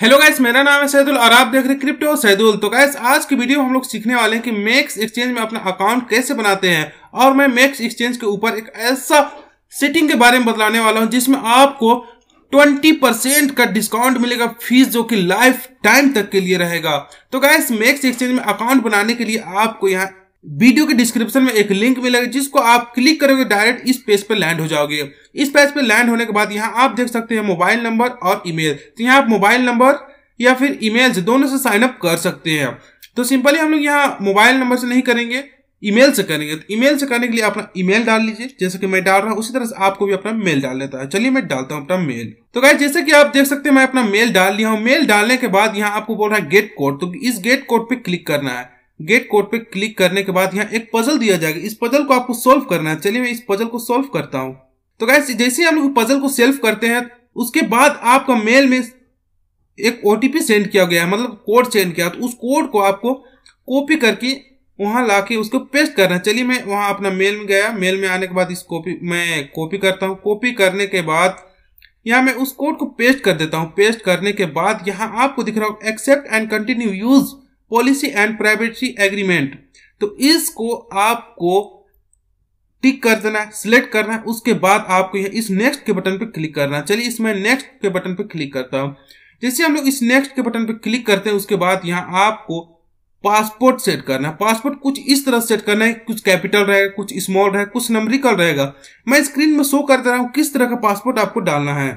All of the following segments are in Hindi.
हेलो गाइस मेरा नाम है सैदुल और आप देख रहे हैं क्रिप्टो सैदुल तो गाइस आज की वीडियो में हम लोग सीखने वाले हैं कि मैक्स एक्सचेंज में अपना अकाउंट कैसे बनाते हैं और मैं मैक्स एक्सचेंज के ऊपर एक ऐसा सेटिंग के बारे में बतलाने वाला हूं जिसमें आपको 20 परसेंट का डिस्काउंट मिलेगा फीस जो कि लाइफ टाइम तक के लिए रहेगा तो गाइस मैक्स एक्सचेंज में अकाउंट बनाने के लिए आपको यहाँ वीडियो के डिस्क्रिप्शन में एक लिंक मिलेगा जिसको आप क्लिक करोगे डायरेक्ट इस पेज पर लैंड हो जाओगे इस पेज पर लैंड होने के बाद यहाँ आप देख सकते हैं मोबाइल नंबर और ईमेल तो यहाँ आप मोबाइल नंबर या फिर ईमेल दोनों से साइन अप कर सकते हैं तो सिंपली हम लोग यहाँ मोबाइल नंबर से नहीं करेंगे ईमेल से करेंगे तो ईमेल से करने के लिए अपना ईमेल डाल लीजिए जैसे कि मैं डाल रहा हूँ उसी तरह से आपको भी अपना मेल डाल लेता है चलिए मैं डालता हूँ अपना मेल तो गाय जैसे कि आप देख सकते हैं मैं अपना मेल डाल लिया हूँ मेल डालने के बाद यहाँ आपको बोल रहा है गेट कोड तो इस गेट कोड पे क्लिक करना है गेट कोड पे क्लिक करने के बाद यहाँ एक पजल दिया जाएगा इस पजल को आपको सोल्व करना है चलिए मैं इस पजल को सोल्व करता हूँ तो गैस जैसे ही हम लोग पजल को सेल्व करते हैं उसके बाद आपका मेल में एक ओ सेंड किया गया है मतलब कोड सेंड किया तो उस कोड को आपको कॉपी करके वहां ला के उसको पेस्ट करना है चलिए मैं वहां अपना मेल में गया मेल में आने के बाद इस कॉपी मैं कॉपी करता हूँ कॉपी करने के बाद यहाँ मैं उस कोड को पेस्ट कर देता हूँ पेस्ट करने के बाद यहाँ आपको दिख रहा हूँ accept and continue use policy and privacy agreement तो इसको आपको टिक कर देना है सिलेक्ट करना है उसके बाद आपको यह इस नेक्स्ट के बटन पर क्लिक करना है चलिए इसमें नेक्स्ट के बटन पर क्लिक करता हूँ जैसे हम लोग इस नेक्स्ट के बटन पर क्लिक करते हैं उसके बाद यहाँ आपको पासपोर्ट सेट करना है पासपोर्ट कुछ इस तरह सेट करना है कुछ कैपिटल रहेगा कुछ स्मॉल रहेगा कुछ नंबरिकल रहेगा मैं स्क्रीन में शो करता रहा हूँ किस तरह का पासपोर्ट आपको डालना है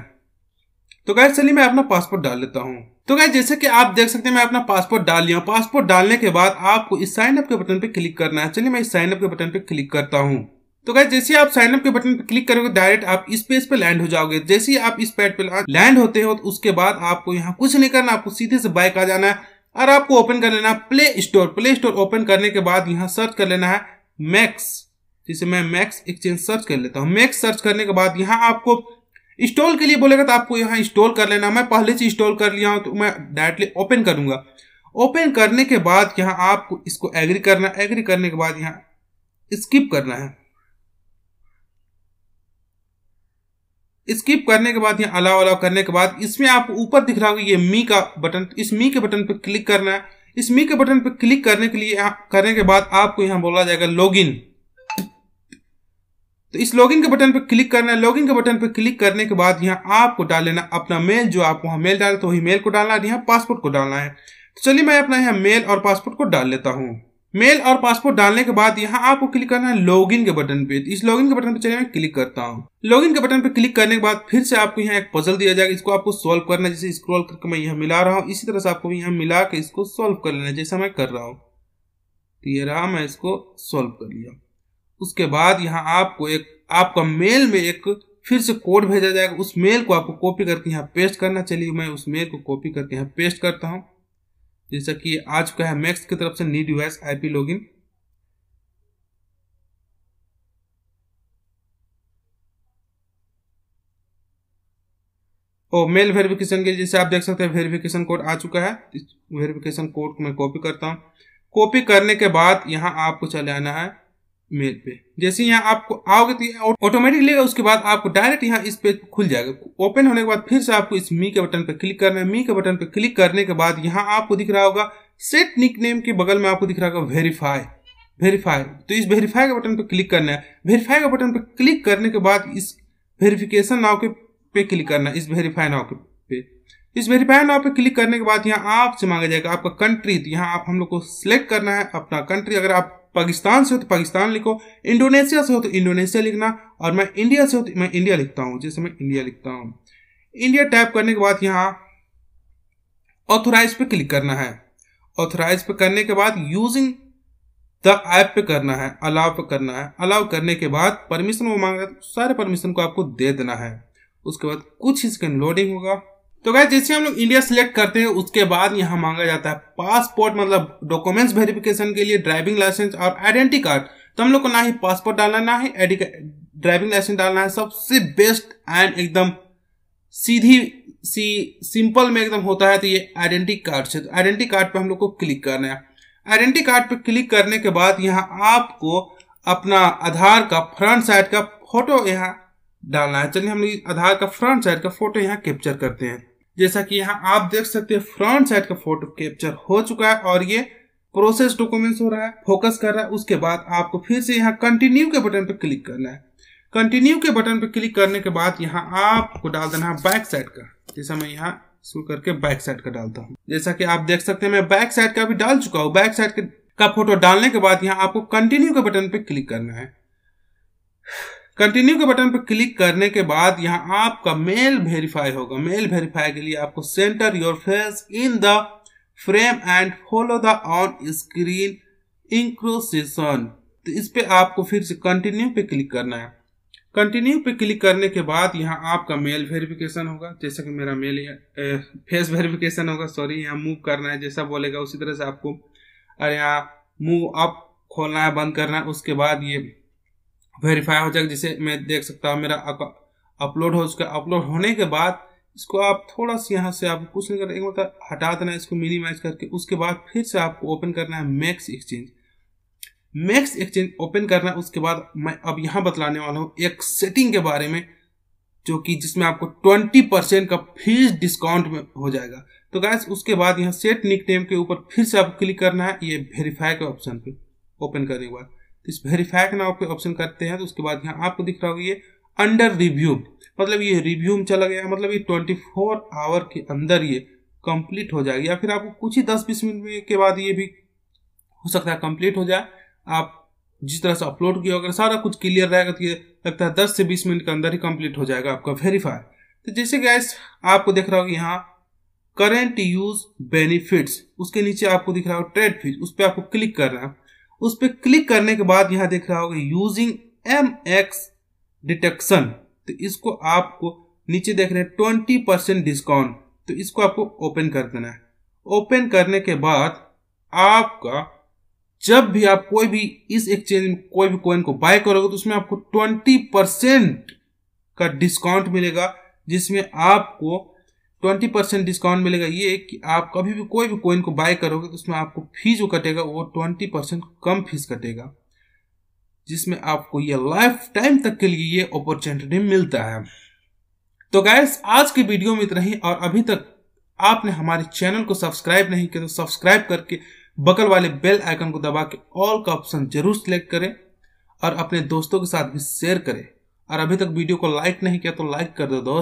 तो गाय चलिए मैं अपना पासपोर्ट डाल लेता हूँ तो गाय जैसे कि आप देख सकते हैं मैं अपना पासपोर्ट डाल लिया पासपोर्ट डालने के बाद आपको इस साइन अप के बटन पे क्लिक करना है चलिए मैं इस साइन अप के बटन पे क्लिक करता हूँ तो गाय जैसे आप साइन अप के बटन पे क्लिक करोगे डायरेक्ट आप इस पेज पे लैंड हो जाओगे जैसे ही आप इस पेड पे लैंड होते हो तो उसके बाद आपको यहाँ कुछ नहीं करना आपको सीधे से बाइक आ जाना है और आपको ओपन कर लेना Play Store Play Store open करने के बाद यहाँ सर्च कर लेना है मैक्स जिसे मैं मैक्स एक्सचेंज सर्च कर लेता हूँ मैक्स सर्च करने के बाद यहाँ आपको इंस्टॉल के लिए बोलेगा तो आपको यहाँ इंस्टॉल कर लेना मैं पहले से इंस्टॉल कर लिया हूँ तो मैं डायरेक्टली ओपन करूंगा ओपन करने के बाद यहाँ आपको इसको एग्री करना एग्री करने के बाद यहाँ स्किप करना है स्किप करने के बाद यहाँ अलाव अलाव करने के बाद इसमें आपको ऊपर दिख रहा होगा ये मी का बटन इस मी के बटन पर क्लिक करना है इस मी के बटन पर क्लिक करने के लिए करने के बाद आपको यहाँ बोला जाएगा लॉग तो इस लॉगिन के बटन पर क्लिक करना है लॉगिन के बटन पर क्लिक करने के बाद यहाँ आपको डाल लेना अपना मेल जो आप वहाँ मेल डाले तो वही मेल को डालना है यहाँ पासपोर्ट को डालना है तो चलिए मैं अपना यहाँ मेल और पासपोर्ट को डाल लेता हूँ मेल और पासपोर्ट डालने के बाद यहाँ आपको क्लिक करना है लॉगिन के बटन पे इस लॉगिन के बटन पे चलिए मैं क्लिक करता हूँ लॉगिन के बटन पे क्लिक करने के बाद फिर से आपको यहाँ एक पजल दिया जाएगा इसको आपको सॉल्व करना है जैसे स्क्रॉल करके मैं यहाँ मिला रहा हूँ इसी तरह से आपको यहाँ मिला के इसको सोल्व कर लेना है जैसा मैं कर रहा हूँ तो ये रहा मैं इसको सोल्व कर लिया उसके बाद यहाँ आपको एक आपका मेल में एक फिर से कोड भेजा जाएगा उस मेल को आपको कॉपी करके यहाँ पेस्ट करना चलिए मैं उस मेल को कॉपी करके यहाँ पेस्ट करता हूँ जैसा कि आ चुका है मैक्स की तरफ से नी डिवाइस आईपी लॉगिन और मेल वेरिफिकेशन के जैसे आप देख सकते हैं वेरिफिकेशन कोड आ चुका है वेरिफिकेशन कोड को मैं कॉपी करता हूँ कॉपी करने के बाद यहाँ आपको चले आना है मेल पे जैसे यहाँ आपको आओगे तो ऑटोमेटिकली उसके बाद आपको डायरेक्ट यहाँ इस पेज खुल जाएगा ओपन होने के बाद फिर से आपको इस मी के बटन पर क्लिक करना है मी के बटन पर क्लिक करने के बाद यहाँ आपको दिख रहा होगा सेट निक नेम के बगल में आपको दिख रहा होगा वेरीफाई वेरीफाई तो इस वेरीफाई के बटन पर क्लिक करना है वेरीफाई के बटन पर क्लिक करने के बाद इस वेरिफिकेशन नाव के पे क्लिक करना है इस वेरीफाई नाव के पे इस वेरीफाई नाव पे क्लिक करने के बाद यहाँ आपसे मांगा जाएगा आपका कंट्री तो यहाँ आप हम लोग को सिलेक्ट करना है अपना कंट्री अगर आप पाकिस्तान से हो तो पाकिस्तान लिखो इंडोनेशिया से हो तो इंडोनेशिया लिखना और मैं इंडिया से हो तो मैं इंडिया लिखता हूँ जैसे मैं इंडिया लिखता हूँ इंडिया टाइप करने के बाद यहाँ ऑथोराइज पे क्लिक करना है ऑथोराइज पे करने के बाद यूजिंग द ऐप पे करना है अलाव पे करना है अलाव करने के बाद परमिशन वो मांग रहा है तो सारे परमिशन को आपको दे देना है उसके बाद कुछ इसके लोडिंग होगा तो गाय जैसे हम लोग इंडिया सिलेक्ट करते हैं उसके बाद यहाँ मांगा जाता है पासपोर्ट मतलब डॉक्यूमेंट्स वेरिफिकेशन के लिए ड्राइविंग लाइसेंस और आइडेंटिटी कार्ड तो हम लोग को ना ही पासपोर्ट डालना ना ही ड्राइविंग लाइसेंस डालना है सबसे बेस्ट एंड एकदम सीधी सी सिंपल में एकदम होता है तो ये आइडेंटिटी कार्ड से तो आइडेंटिटी कार्ड पर हम लोग को क्लिक करना है आइडेंटिटी कार्ड पर क्लिक करने के बाद यहाँ आपको अपना आधार का फ्रंट साइड का फोटो यहाँ डालना है चलिए हम आधार का फ्रंट साइड का फोटो यहाँ कैप्चर करते हैं जैसा कि यहाँ आप देख सकते हैं फ्रंट साइड का फोटो कैप्चर हो चुका है और ये प्रोसेस डॉक्यूमेंट्स हो रहा है फोकस कर रहा है उसके बाद आपको फिर से यहाँ कंटिन्यू के बटन पर क्लिक करना है कंटिन्यू के बटन पर क्लिक करने के बाद यहाँ आपको डाल देना है बैक साइड का जैसा मैं यहाँ शुरू करके बैक साइड का डालता हूँ जैसा कि आप देख सकते हैं मैं बैक साइड का भी डाल चुका हूँ बैक साइड का फोटो डालने के बाद यहाँ आपको कंटिन्यू के बटन पर क्लिक करना है कंटिन्यू के बटन पर क्लिक करने के बाद यहाँ आपका मेल वेरीफाई होगा मेल वेरीफाई के लिए आपको centre your face in the frame and follow the on screen instructions तो इस पे आपको फिर से कंटिन्यू पे क्लिक करना है कंटिन्यू पे क्लिक करने के बाद यहाँ आपका मेल वेरिफिकेशन होगा जैसा कि मेरा मेल फेस वेरिफिकेशन होगा सॉरी यहाँ मूव करना है जैसा बोलेगा उसी तरह से आपको और यहाँ मूव अप खोलना है बंद करना है उसके बाद ये वेरीफाई हो जाएगा जिसे मैं देख सकता हूँ मेरा अपलोड हो उसका अपलोड होने के बाद इसको आप थोड़ा सा यहाँ से आप कुछ नहीं करना एक बार हटा देना इसको मिनिमाइज करके उसके बाद फिर से आपको ओपन करना है Max exchange Max exchange open करना है उसके बाद मैं अब यहाँ बतलाने वाला हूँ एक सेटिंग के बारे में जो कि जिसमें आपको ट्वेंटी परसेंट का फीस डिस्काउंट में हो जाएगा तो गैस उसके बाद यहाँ सेट निक के ऊपर फिर से आपको क्लिक करना है ये वेरीफाई के ऑप्शन पे ओपन करने के बाद इस वेरीफाई का नाम ऑप्शन करते हैं तो उसके बाद यहाँ आपको दिख रहा होगा ये अंडर रिव्यू मतलब ये रिव्यू में चला गया मतलब ये ट्वेंटी फोर आवर के अंदर ये कंप्लीट हो जाएगी या फिर आपको कुछ ही दस बीस मिनट के बाद ये भी हो सकता है कंप्लीट हो जाए आप जिस तरह से अपलोड किया अगर सारा कुछ क्लियर रहेगा तो ये लगता है दस से बीस मिनट के अंदर ही कंप्लीट हो जाएगा आपका वेरीफाई तो जैसे गैस आपको देख रहा होगा यहाँ करेंट यूज बेनिफिट्स उसके नीचे आपको दिख रहा हो ट्रेड फीस उस पर आपको क्लिक करना है उस पर क्लिक करने के बाद यहां देख रहा होगा यूजिंग एम एक्स डिटेक्शन तो इसको आपको नीचे देख रहे हैं ट्वेंटी परसेंट डिस्काउंट तो इसको आपको ओपन कर देना है ओपन करने के बाद आपका जब भी आप कोई भी इस एक्सचेंज में कोई भी कॉइन को बाय करोगे तो उसमें आपको ट्वेंटी परसेंट का डिस्काउंट मिलेगा जिसमें आपको ट्वेंटी परसेंट डिस्काउंट मिलेगा ये कि आप कभी भी कोई भी कोइन को बाय करोगे तो उसमें आपको फी जो कटेगा वो ट्वेंटी परसेंट कम फीस कटेगा जिसमें आपको ये लाइफ टाइम तक के लिए ये अपॉर्चुनिटी मिलता है तो गैस आज की वीडियो में इतना ही और अभी तक आपने हमारे चैनल को सब्सक्राइब नहीं किया तो सब्सक्राइब करके बगल वाले बेल आइकन को दबा के ऑल का ऑप्शन जरूर सिलेक्ट करें और अपने दोस्तों के साथ भी शेयर करें और अभी तक वीडियो को लाइक नहीं किया तो लाइक कर दो दोस्त